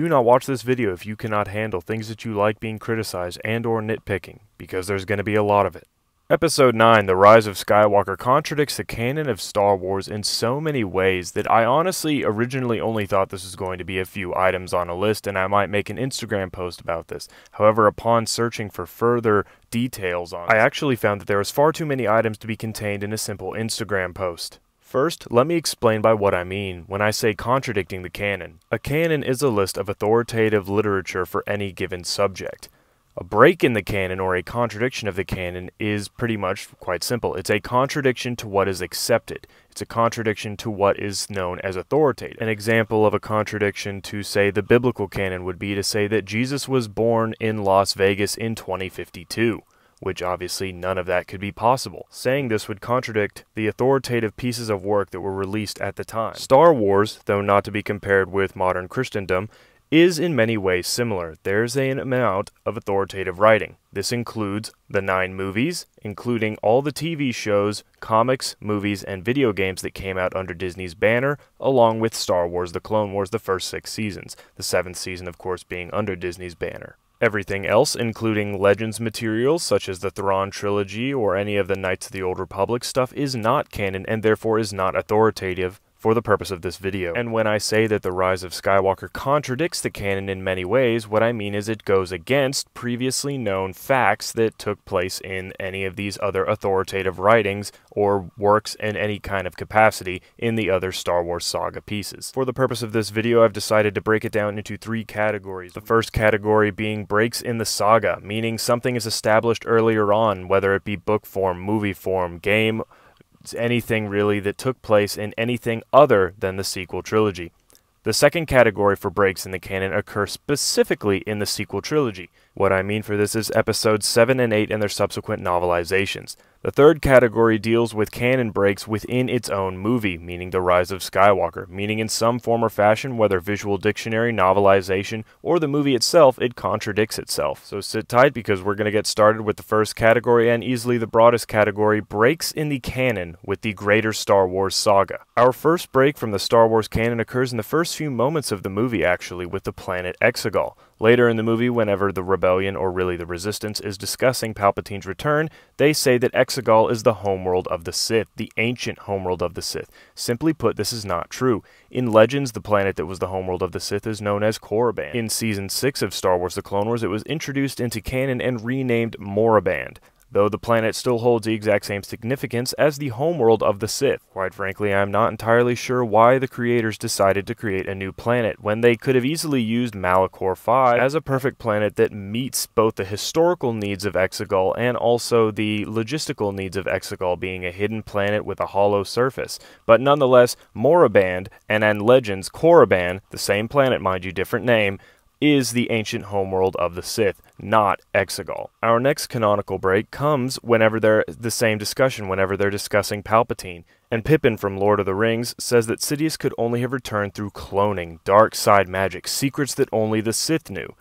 Do not watch this video if you cannot handle things that you like being criticized and or nitpicking, because there's going to be a lot of it. Episode 9, The Rise of Skywalker contradicts the canon of Star Wars in so many ways that I honestly originally only thought this was going to be a few items on a list and I might make an Instagram post about this. However, upon searching for further details on I actually found that there was far too many items to be contained in a simple Instagram post. First, let me explain by what I mean when I say contradicting the canon. A canon is a list of authoritative literature for any given subject. A break in the canon or a contradiction of the canon is pretty much quite simple. It's a contradiction to what is accepted. It's a contradiction to what is known as authoritative. An example of a contradiction to, say, the biblical canon would be to say that Jesus was born in Las Vegas in 2052 which obviously none of that could be possible. Saying this would contradict the authoritative pieces of work that were released at the time. Star Wars, though not to be compared with modern Christendom, is in many ways similar. There's an amount of authoritative writing. This includes the nine movies, including all the TV shows, comics, movies, and video games that came out under Disney's banner, along with Star Wars The Clone Wars, the first six seasons, the seventh season, of course, being under Disney's banner. Everything else, including Legends materials such as the Thrawn trilogy or any of the Knights of the Old Republic stuff, is not canon and therefore is not authoritative for the purpose of this video. And when I say that The Rise of Skywalker contradicts the canon in many ways, what I mean is it goes against previously known facts that took place in any of these other authoritative writings or works in any kind of capacity in the other Star Wars saga pieces. For the purpose of this video, I've decided to break it down into three categories. The first category being breaks in the saga, meaning something is established earlier on, whether it be book form, movie form, game, anything really that took place in anything other than the sequel trilogy. The second category for breaks in the canon occur specifically in the sequel trilogy. What I mean for this is episodes 7 and 8 and their subsequent novelizations. The third category deals with canon breaks within its own movie, meaning The Rise of Skywalker, meaning in some form or fashion, whether visual dictionary, novelization, or the movie itself, it contradicts itself. So sit tight because we're going to get started with the first category and easily the broadest category breaks in the canon with the greater Star Wars saga. Our first break from the Star Wars canon occurs in the first few moments of the movie, actually, with the planet Exegol. Later in the movie, whenever the rebellion, or really the resistance, is discussing Palpatine's return, they say that Exegol is the homeworld of the Sith, the ancient homeworld of the Sith. Simply put, this is not true. In Legends, the planet that was the homeworld of the Sith is known as Korriban. In Season 6 of Star Wars The Clone Wars, it was introduced into canon and renamed Moriband though the planet still holds the exact same significance as the homeworld of the Sith. Quite frankly, I'm not entirely sure why the creators decided to create a new planet when they could have easily used Malachor 5 as a perfect planet that meets both the historical needs of Exegol and also the logistical needs of Exegol being a hidden planet with a hollow surface. But nonetheless, Moraband and in Legends Korriban, the same planet mind you, different name, is the ancient homeworld of the Sith, not Exegol. Our next canonical break comes whenever they're the same discussion, whenever they're discussing Palpatine. And Pippin from Lord of the Rings says that Sidious could only have returned through cloning, dark side magic, secrets that only the Sith knew.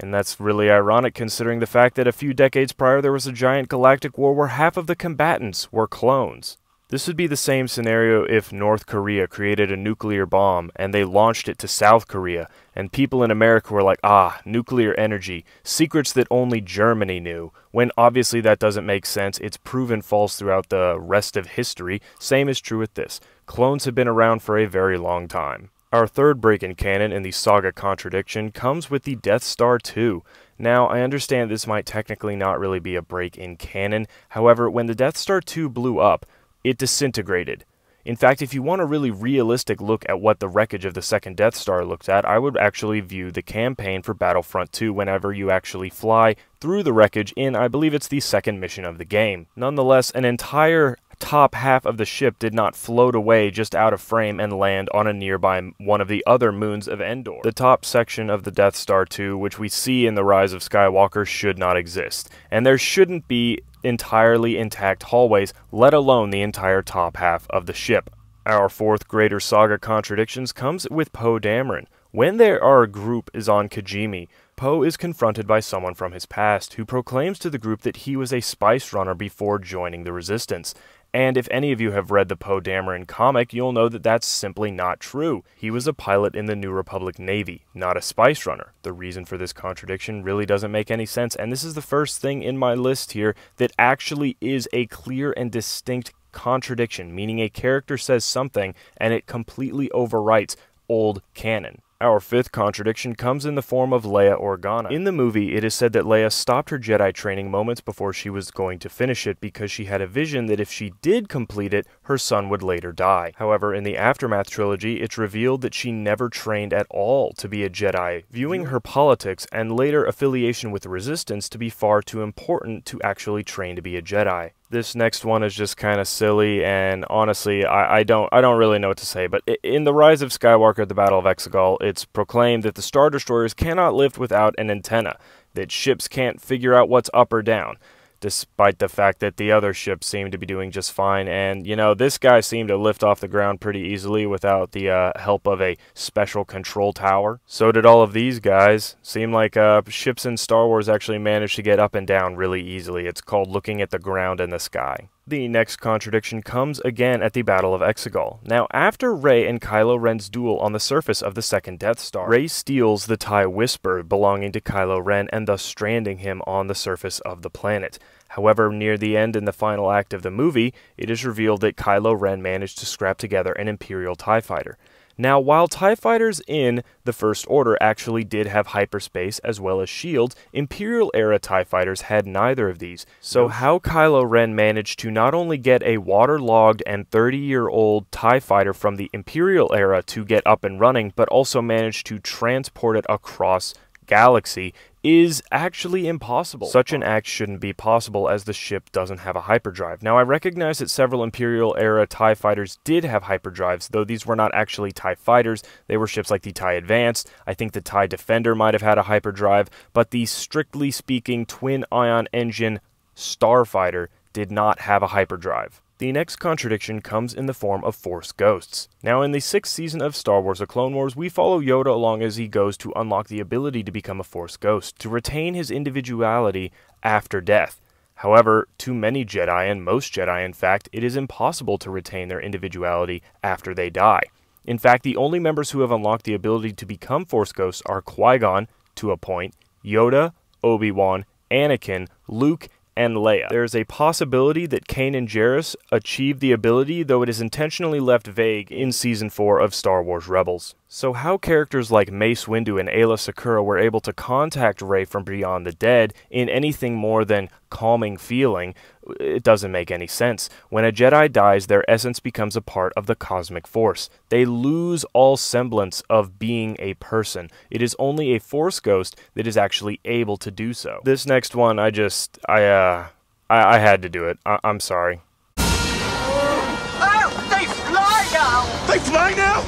And that's really ironic considering the fact that a few decades prior there was a giant galactic war where half of the combatants were clones. This would be the same scenario if North Korea created a nuclear bomb and they launched it to South Korea, and people in America were like, ah, nuclear energy, secrets that only Germany knew, when obviously that doesn't make sense. It's proven false throughout the rest of history. Same is true with this. Clones have been around for a very long time. Our third break in canon in the Saga Contradiction comes with the Death Star 2. Now, I understand this might technically not really be a break in canon, however, when the Death Star 2 blew up, it disintegrated. In fact, if you want a really realistic look at what the wreckage of the second Death Star looks at, I would actually view the campaign for Battlefront 2 whenever you actually fly through the wreckage in, I believe it's the second mission of the game. Nonetheless, an entire top half of the ship did not float away just out of frame and land on a nearby one of the other moons of Endor. The top section of the Death Star 2, which we see in The Rise of Skywalker, should not exist, and there shouldn't be entirely intact hallways, let alone the entire top half of the ship. Our fourth greater saga contradictions comes with Poe Dameron. When their our group is on Kajimi, Poe is confronted by someone from his past who proclaims to the group that he was a spice runner before joining the resistance. And if any of you have read the Poe Dameron comic, you'll know that that's simply not true. He was a pilot in the New Republic Navy, not a spice runner. The reason for this contradiction really doesn't make any sense, and this is the first thing in my list here that actually is a clear and distinct contradiction, meaning a character says something and it completely overwrites old canon. Our fifth contradiction comes in the form of Leia Organa. In the movie, it is said that Leia stopped her Jedi training moments before she was going to finish it because she had a vision that if she did complete it, her son would later die. However, in the Aftermath trilogy, it's revealed that she never trained at all to be a Jedi, viewing her politics and later affiliation with the Resistance to be far too important to actually train to be a Jedi this next one is just kind of silly, and honestly, I, I, don't I don't really know what to say. But in the Rise of Skywalker, the Battle of Exegol, it's proclaimed that the Star Destroyers cannot lift without an antenna, that ships can't figure out what's up or down despite the fact that the other ship seemed to be doing just fine. And, you know, this guy seemed to lift off the ground pretty easily without the uh, help of a special control tower. So did all of these guys. Seemed like uh, ships in Star Wars actually managed to get up and down really easily. It's called looking at the ground and the sky. The next contradiction comes again at the Battle of Exegol. Now, after Rey and Kylo Ren's duel on the surface of the second Death Star, Rey steals the TIE Whisper belonging to Kylo Ren and thus stranding him on the surface of the planet. However, near the end in the final act of the movie, it is revealed that Kylo Ren managed to scrap together an Imperial TIE fighter. Now, while TIE fighters in the First Order actually did have hyperspace as well as shields, Imperial era TIE fighters had neither of these. So, how Kylo Ren managed to not only get a waterlogged and 30 year old TIE fighter from the Imperial era to get up and running, but also managed to transport it across galaxy is actually impossible. Such an act shouldn't be possible as the ship doesn't have a hyperdrive. Now, I recognize that several Imperial era TIE fighters did have hyperdrives, though these were not actually TIE fighters. They were ships like the TIE Advance. I think the TIE Defender might have had a hyperdrive, but the strictly speaking twin ion engine Starfighter did not have a hyperdrive. The next contradiction comes in the form of Force Ghosts. Now, in the sixth season of Star Wars A Clone Wars, we follow Yoda along as he goes to unlock the ability to become a Force Ghost, to retain his individuality after death. However, to many Jedi, and most Jedi in fact, it is impossible to retain their individuality after they die. In fact, the only members who have unlocked the ability to become Force Ghosts are Qui Gon, to a point, Yoda, Obi Wan, Anakin, Luke, and Leia. There is a possibility that Kane and Jarrus achieve the ability, though it is intentionally left vague in Season 4 of Star Wars Rebels. So how characters like Mace Windu and Ayla Sakura were able to contact Rey from beyond the dead in anything more than calming feeling it doesn't make any sense. When a Jedi dies, their essence becomes a part of the cosmic force. They lose all semblance of being a person. It is only a force ghost that is actually able to do so. This next one, I just, I, uh, I, I had to do it. I I'm sorry. Oh, they fly now! They fly now?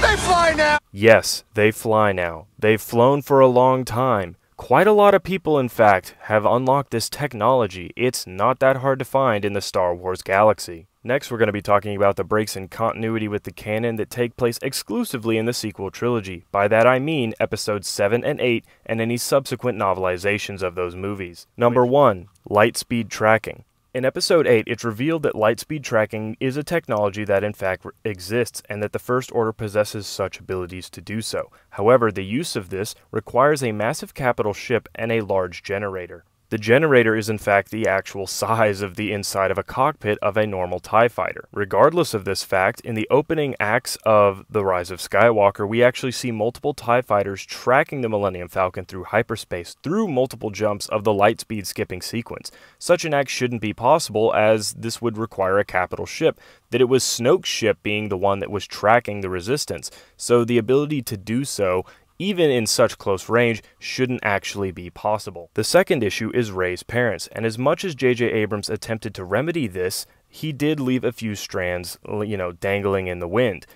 They fly now! Yes, they fly now. They've flown for a long time. Quite a lot of people, in fact, have unlocked this technology. It's not that hard to find in the Star Wars galaxy. Next, we're going to be talking about the breaks in continuity with the canon that take place exclusively in the sequel trilogy. By that I mean episodes 7 and 8 and any subsequent novelizations of those movies. Number 1. Light speed tracking. In Episode 8, it's revealed that light speed tracking is a technology that in fact exists and that the First Order possesses such abilities to do so. However, the use of this requires a massive capital ship and a large generator. The generator is in fact the actual size of the inside of a cockpit of a normal TIE fighter. Regardless of this fact, in the opening acts of The Rise of Skywalker, we actually see multiple TIE fighters tracking the Millennium Falcon through hyperspace through multiple jumps of the lightspeed skipping sequence. Such an act shouldn't be possible as this would require a capital ship, that it was Snoke's ship being the one that was tracking the resistance, so the ability to do so even in such close range, shouldn't actually be possible. The second issue is Ray's parents, and as much as J.J. Abrams attempted to remedy this, he did leave a few strands, you know, dangling in the wind.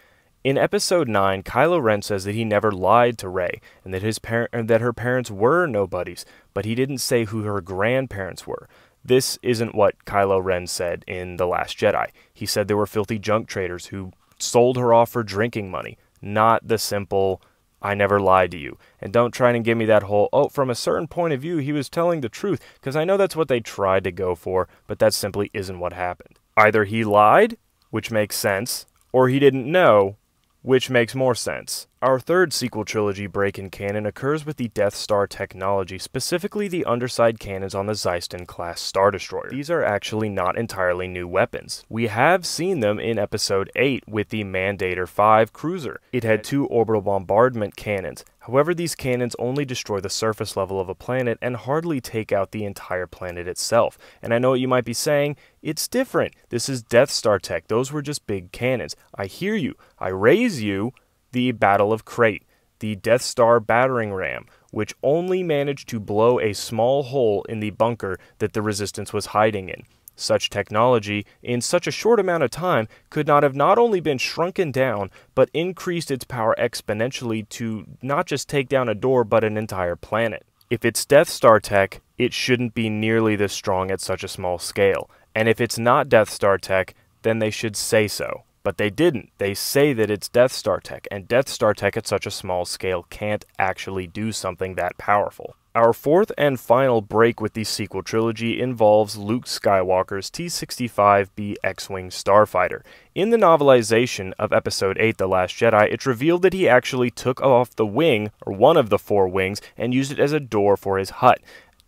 In episode 9, Kylo Ren says that he never lied to Rey and that his par- that her parents were nobodies, but he didn't say who her grandparents were. This isn't what Kylo Ren said in The Last Jedi. He said they were filthy junk traders who sold her off for drinking money, not the simple I never lied to you. And don't try and give me that whole, oh, from a certain point of view, he was telling the truth, because I know that's what they tried to go for, but that simply isn't what happened. Either he lied, which makes sense, or he didn't know, which makes more sense. Our third sequel trilogy break in canon occurs with the Death Star technology, specifically the underside cannons on the Zeiston class Star Destroyer. These are actually not entirely new weapons. We have seen them in Episode 8 with the Mandator 5 cruiser. It had two orbital bombardment cannons, However, these cannons only destroy the surface level of a planet and hardly take out the entire planet itself. And I know what you might be saying, it's different. This is Death Star tech. Those were just big cannons. I hear you. I raise you the Battle of Crate, the Death Star battering ram, which only managed to blow a small hole in the bunker that the resistance was hiding in. Such technology, in such a short amount of time, could not have not only been shrunken down, but increased its power exponentially to not just take down a door, but an entire planet. If it's Death Star tech, it shouldn't be nearly this strong at such a small scale. And if it's not Death Star tech, then they should say so. But they didn't. They say that it's Death Star tech, and Death Star tech at such a small scale can't actually do something that powerful. Our fourth and final break with the sequel trilogy involves Luke Skywalker's T 65B X Wing Starfighter. In the novelization of Episode 8 The Last Jedi, it's revealed that he actually took off the wing, or one of the four wings, and used it as a door for his hut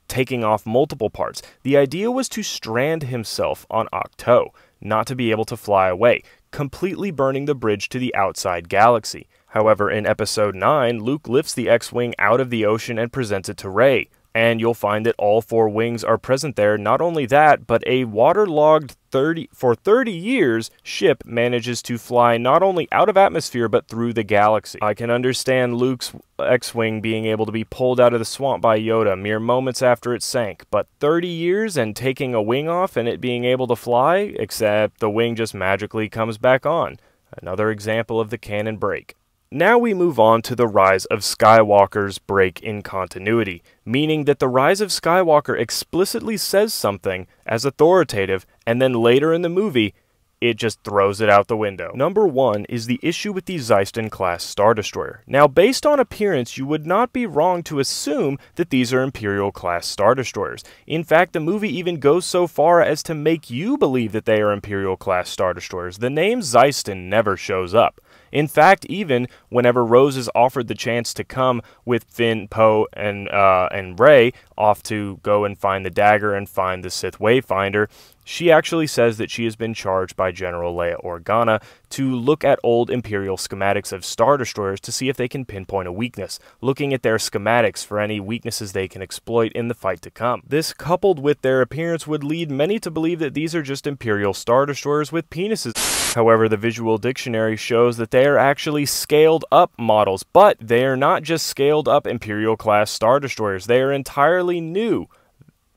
taking off multiple parts. The idea was to strand himself on Octo, not to be able to fly away, completely burning the bridge to the outside galaxy. However, in episode 9, Luke lifts the X Wing out of the ocean and presents it to Rey. And you'll find that all four wings are present there. Not only that, but a waterlogged 30 for 30 years ship manages to fly not only out of atmosphere but through the galaxy. I can understand Luke's X-wing being able to be pulled out of the swamp by Yoda mere moments after it sank, but 30 years and taking a wing off and it being able to fly, except the wing just magically comes back on. Another example of the cannon break. Now we move on to the Rise of Skywalker's break in continuity, meaning that the Rise of Skywalker explicitly says something as authoritative, and then later in the movie, it just throws it out the window. Number one is the issue with the Zeiston class Star Destroyer. Now, based on appearance, you would not be wrong to assume that these are Imperial class Star Destroyers. In fact, the movie even goes so far as to make you believe that they are Imperial class Star Destroyers. The name Zeiston never shows up. In fact, even whenever Rose is offered the chance to come with Finn, Poe, and uh, and Ray off to go and find the dagger and find the Sith Wayfinder, she actually says that she has been charged by General Leia Organa to look at old Imperial schematics of Star Destroyers to see if they can pinpoint a weakness, looking at their schematics for any weaknesses they can exploit in the fight to come. This, coupled with their appearance, would lead many to believe that these are just Imperial Star Destroyers with penises. However, the visual dictionary shows that they are actually scaled up models, but they are not just scaled up Imperial class Star Destroyers, they are entirely new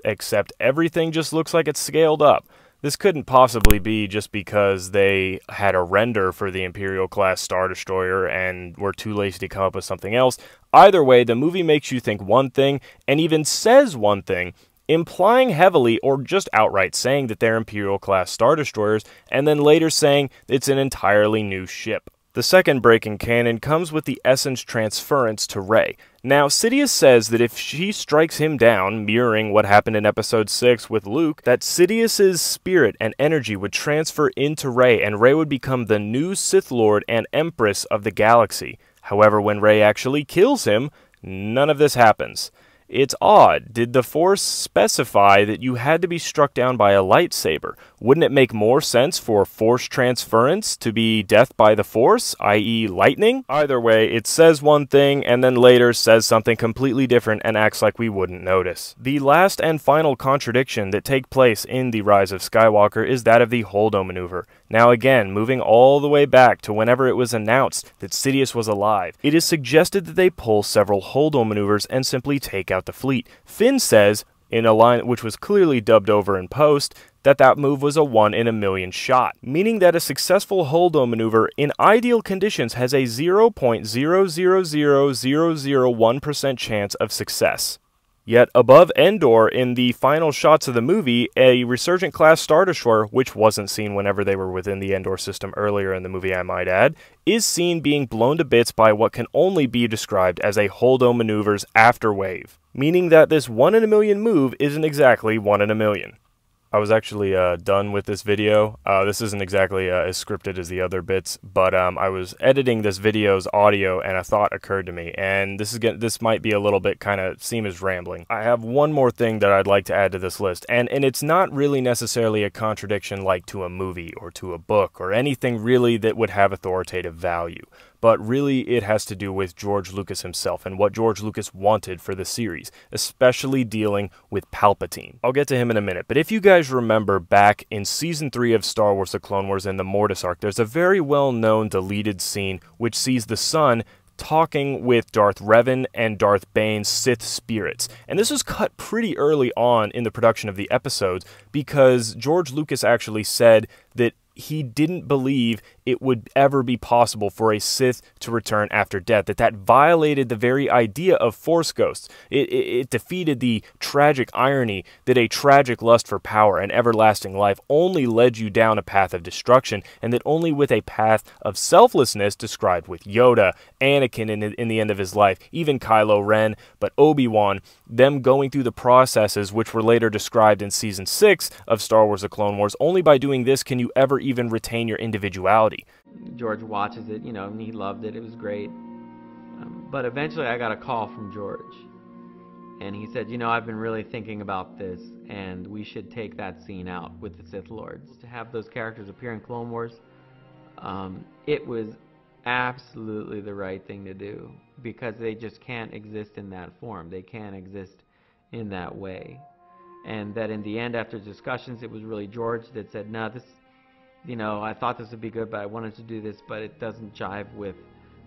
except everything just looks like it's scaled up. This couldn't possibly be just because they had a render for the Imperial class Star Destroyer and were too lazy to come up with something else. Either way, the movie makes you think one thing and even says one thing, implying heavily or just outright saying that they're Imperial class Star Destroyers, and then later saying it's an entirely new ship. The second breaking canon comes with the essence transference to Rey. Now, Sidious says that if she strikes him down, mirroring what happened in episode 6 with Luke, that Sidious's spirit and energy would transfer into Rey and Rey would become the new Sith Lord and Empress of the galaxy. However, when Rey actually kills him, none of this happens. It's odd. Did the Force specify that you had to be struck down by a lightsaber? Wouldn't it make more sense for Force transference to be death by the Force, i.e., lightning? Either way, it says one thing and then later says something completely different and acts like we wouldn't notice. The last and final contradiction that take place in The Rise of Skywalker is that of the Holdo maneuver. Now again, moving all the way back to whenever it was announced that Sidious was alive, it is suggested that they pull several Holdo maneuvers and simply take out the fleet. Finn says, in a line which was clearly dubbed over in post, that that move was a 1 in a million shot, meaning that a successful Holdo maneuver in ideal conditions has a 0.000001% chance of success. Yet above Endor in the final shots of the movie, a resurgent class Star Destroyer, which wasn't seen whenever they were within the Endor system earlier in the movie, I might add, is seen being blown to bits by what can only be described as a Holdo maneuver's afterwave, meaning that this one in a million move isn't exactly one in a million. I was actually uh, done with this video. Uh, this isn't exactly uh, as scripted as the other bits, but um, I was editing this video's audio and a thought occurred to me, and this is gonna, this might be a little bit kind of seem as rambling. I have one more thing that I'd like to add to this list, and and it's not really necessarily a contradiction like to a movie or to a book or anything really that would have authoritative value but really it has to do with George Lucas himself and what George Lucas wanted for the series, especially dealing with Palpatine. I'll get to him in a minute, but if you guys remember back in season 3 of Star Wars The Clone Wars and the Mortis arc, there's a very well-known deleted scene which sees the sun talking with Darth Revan and Darth Bane's Sith spirits. And this was cut pretty early on in the production of the episodes because George Lucas actually said that he didn't believe it would ever be possible for a Sith to return after death, that that violated the very idea of Force Ghosts. It, it, it defeated the tragic irony that a tragic lust for power and everlasting life only led you down a path of destruction, and that only with a path of selflessness described with Yoda, Anakin in, in the end of his life, even Kylo Ren, but Obi-Wan, them going through the processes which were later described in Season 6 of Star Wars The Clone Wars, only by doing this can you ever even retain your individuality reality. George watches it, you know, and he loved it. It was great. Um, but eventually I got a call from George. And he said, You know, I've been really thinking about this, and we should take that scene out with the Sith Lords. To have those characters appear in Clone Wars, um, it was absolutely the right thing to do because they just can't exist in that form. They can't exist in that way. And that in the end, after discussions, it was really George that said, No, this, you know, I thought this would be good, but I wanted to do this, but it doesn't jive with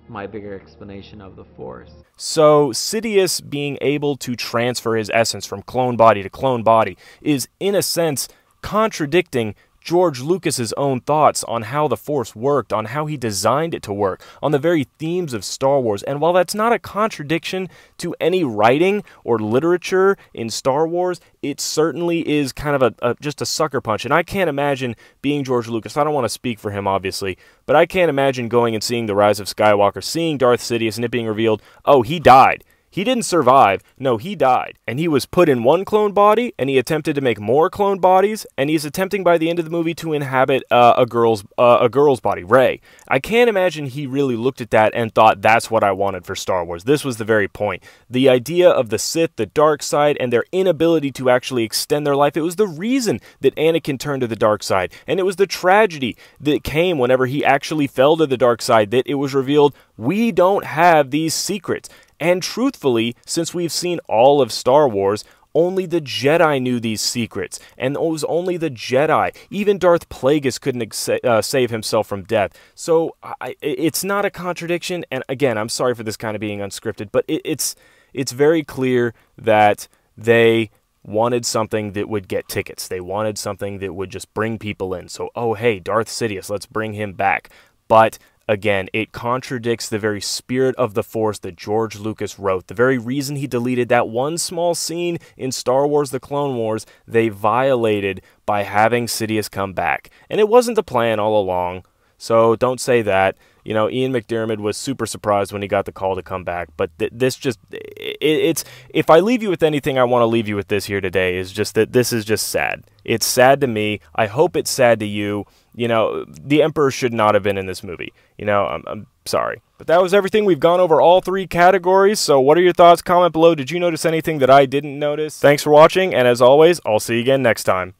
my bigger explanation of the Force. So, Sidious being able to transfer his essence from clone body to clone body is, in a sense, contradicting George Lucas's own thoughts on how the Force worked, on how he designed it to work, on the very themes of Star Wars. And while that's not a contradiction to any writing or literature in Star Wars, it certainly is kind of a, a just a sucker punch. And I can't imagine being George Lucas. I don't want to speak for him, obviously, but I can't imagine going and seeing the Rise of Skywalker, seeing Darth Sidious, and it being revealed, oh, he died he didn't survive. No, he died. And he was put in one clone body, and he attempted to make more clone bodies, and he's attempting by the end of the movie to inhabit uh, a girl's uh, a girl's body, Ray. I can't imagine he really looked at that and thought that's what I wanted for Star Wars. This was the very point. The idea of the Sith, the dark side, and their inability to actually extend their life. It was the reason that Anakin turned to the dark side, and it was the tragedy that came whenever he actually fell to the dark side that it was revealed we don't have these secrets. And truthfully, since we've seen all of Star Wars, only the Jedi knew these secrets, and it was only the Jedi. Even Darth Plagueis couldn't uh, save himself from death. So I, it's not a contradiction. And again, I'm sorry for this kind of being unscripted, but it, it's it's very clear that they wanted something that would get tickets. They wanted something that would just bring people in. So oh hey, Darth Sidious, let's bring him back. But again, it contradicts the very spirit of the Force that George Lucas wrote. The very reason he deleted that one small scene in Star Wars The Clone Wars, they violated by having Sidious come back. And it wasn't the plan all along, so don't say that. You know, Ian McDiarmid was super surprised when he got the call to come back, but th this just, it, it's, if I leave you with anything I want to leave you with this here today, is just that this is just sad. It's sad to me. I hope it's sad to you. You know, the Emperor should not have been in this movie. You know, I'm, I'm sorry. But that was everything. We've gone over all three categories. So, what are your thoughts? Comment below. Did you notice anything that I didn't notice? Thanks for watching, and as always, I'll see you again next time.